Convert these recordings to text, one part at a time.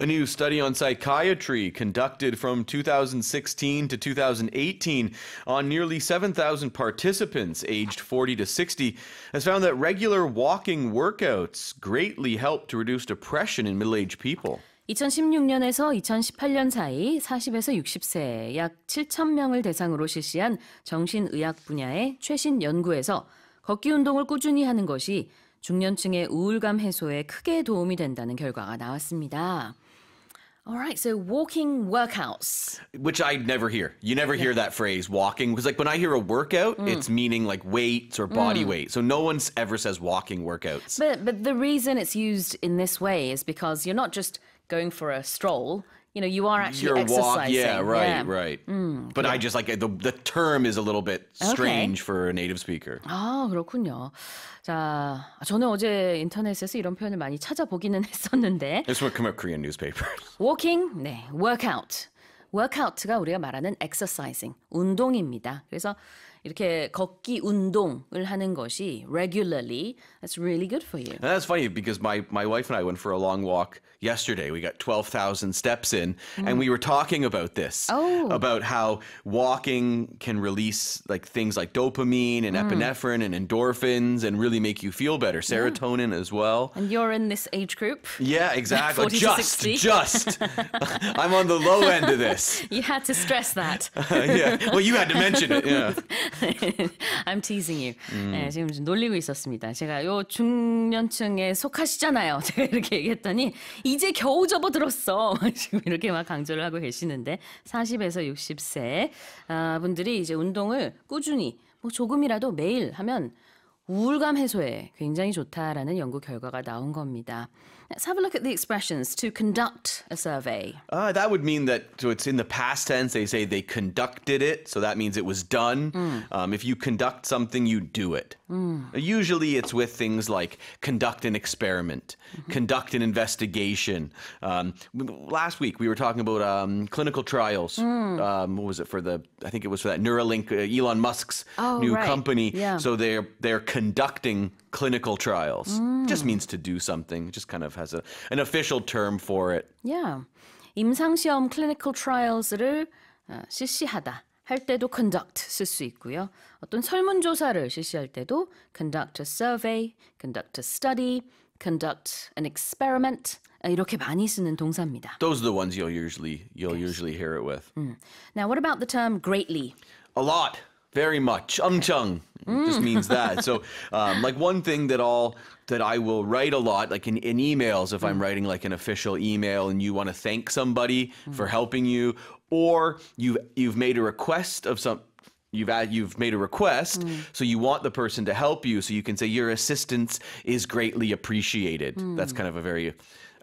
A new study on psychiatry conducted from 2016 to 2018 on nearly 7,000 participants aged 40 to 60 has found that regular walking workouts greatly help to reduce depression in middle aged people. 2016년에서 2018년 사이 40에서 60세 약 7,000명을 대상으로 실시한 정신의학 분야의 최신 연구에서 걷기 운동을 꾸준히 하는 것이 중년층의 우울감 해소에 크게 도움이 된다는 결과가 나왔습니다. All right, so walking workouts. Which I never hear. You never yeah. hear that phrase walking because like when I hear a workout, mm. it's meaning like weights or body mm. weight. So no one's ever says walking workouts. But but the reason it's used in this way is because you're not just going for a stroll, you know you are actually your exercising. walk. Yeah, right, yeah. right. 음, mm, but yeah. I just like the the term is a little bit strange okay. for a native speaker. 아 그렇군요. 자 저는 어제 인터넷에서 이런 표현을 많이 찾아보기는 했었는데. This would come up Korean newspapers. Walking, 네, workout workout가 우리가 말하는 exercising, 운동입니다. 그래서 이렇게 걷기 운동을 하는 것이 regularly that's really good for you. And that's funny because my my wife and I went for a long walk yesterday. We got 12,000 steps in mm. and we were talking about this. Oh. About how walking can release like things like dopamine and mm. epinephrine and endorphins and really make you feel better. Serotonin yeah. as well. And you're in this age group? Yeah, exactly. just just I'm on the low end of this. yes. You had to stress that. uh, yeah. Well, you had to mention it. Yeah. I'm teasing you. 음. 네, 지금 놀리고 있었습니다. 제가 요 중년층에 속하시잖아요. 제가 이렇게 얘기했더니 이제 겨우 접어들었어. 지금 이렇게 막 강조를 하고 계시는데 40에서 60세 아, 분들이 이제 운동을 꾸준히 뭐 조금이라도 매일 하면 우울감 해소에 굉장히 좋다라는 연구 결과가 나온 겁니다. Let's have a look at the expressions to conduct a survey. Uh, that would mean that so it's in the past tense. They say they conducted it, so that means it was done. Mm. Um, if you conduct something, you do it. Mm. Usually, it's with things like conduct an experiment, mm-hmm. conduct an investigation. Um, last week we were talking about um, clinical trials. Mm. Um, what was it for the? I think it was for that Neuralink, uh, Elon Musk's oh, new right. company. Yeah. So they're they're conducting clinical trials. 음. Just means to do something. Just kind of has a, an official term for it. Yeah. 임상시험 clinical trials를 실시하다. 할 때도 conduct 쓸 수 있고요. 어떤 설문조사를 실시할 때도 conduct a survey, conduct a study, conduct an experiment 이렇게 많이 쓰는 동사입니다. Those are the ones you'll usually you'll usually hear it with. 음. Now what about the term greatly? A lot very much. umchung chung mm. just means that. so, um, like one thing that all that I will write a lot, like in, in emails, if mm. I'm writing like an official email and you want to thank somebody mm. for helping you, or you've you've made a request of some you've ad, you've made a request mm. so you want the person to help you so you can say your assistance is greatly appreciated mm. that's kind of a very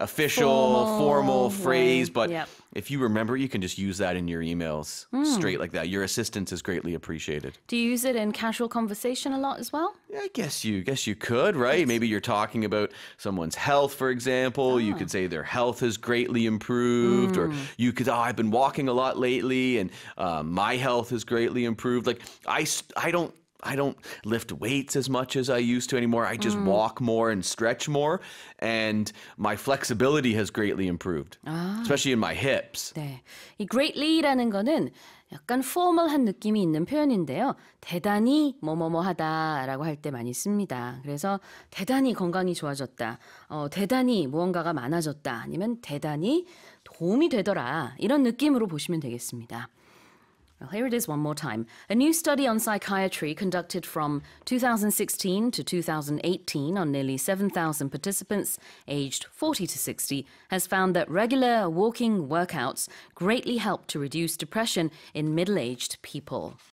official, formal, formal phrase, but yep. if you remember, you can just use that in your emails mm. straight like that. Your assistance is greatly appreciated. Do you use it in casual conversation a lot as well? Yeah, I guess you guess you could, right? Maybe you're talking about someone's health, for example. Oh. You ah. could say their health has greatly improved, mm. or hmm. you could, oh, I've been walking a lot lately, and uh, my health has greatly improved. Like I, I don't I don't lift weights as much as I used to anymore. I just mm. walk more and stretch more. And my flexibility has greatly improved, 아. especially in my hips. 네. 이 greatly라는 거는 약간 포멀한 느낌이 있는 표현인데요. 대단히 뭐뭐뭐 하다라고 할 때 많이 씁니다. 그래서 대단히 건강이 좋아졌다. 어, 대단히 무언가가 많아졌다. 아니면 대단히 도움이 되더라. 이런 느낌으로 보시면 되겠습니다. Well, here it is one more time. A new study on psychiatry conducted from 2016 to 2018 on nearly 7,000 participants aged 40 to 60 has found that regular walking workouts greatly help to reduce depression in middle aged people.